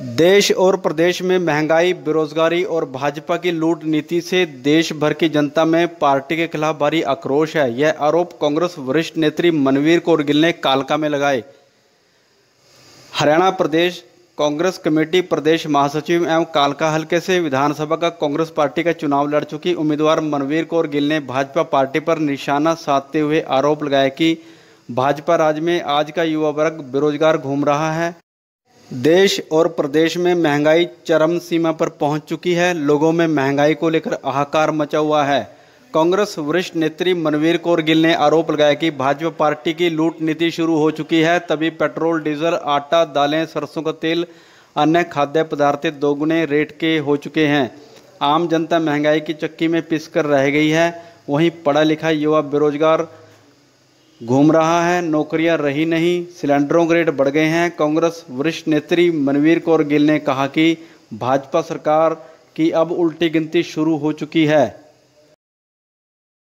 देश और प्रदेश में महंगाई बेरोजगारी और भाजपा की लूट नीति से देश भर की जनता में पार्टी के खिलाफ भारी आक्रोश है यह आरोप कांग्रेस वरिष्ठ नेत्री मनवीर कौर गिल ने कालका में लगाए हरियाणा प्रदेश कांग्रेस कमेटी प्रदेश महासचिव एवं कालका हल्के से विधानसभा का कांग्रेस पार्टी का चुनाव लड़ चुकी उम्मीदवार मनवीर कौर गिल ने भाजपा पार्टी पर निशाना साधते हुए आरोप लगाया कि भाजपा राज्य में आज का युवा वर्ग बेरोजगार घूम रहा है देश और प्रदेश में महंगाई चरम सीमा पर पहुंच चुकी है लोगों में महंगाई को लेकर हाहाकार मचा हुआ है कांग्रेस वरिष्ठ नेत्री मनवीर कौर गिल ने आरोप लगाया कि भाजपा पार्टी की लूट नीति शुरू हो चुकी है तभी पेट्रोल डीजल आटा दालें सरसों का तेल अन्य खाद्य पदार्थ दोगुने रेट के हो चुके हैं आम जनता महंगाई की चक्की में पिस कर रह गई है वहीं पढ़ा लिखा युवा बेरोजगार घूम रहा है नौकरियां रही नहीं सिलेंडरों के रेट बढ़ गए हैं कांग्रेस वरिष्ठ नेत्री मनवीर कौर गिल ने कहा कि भाजपा सरकार की अब उल्टी गिनती शुरू हो चुकी है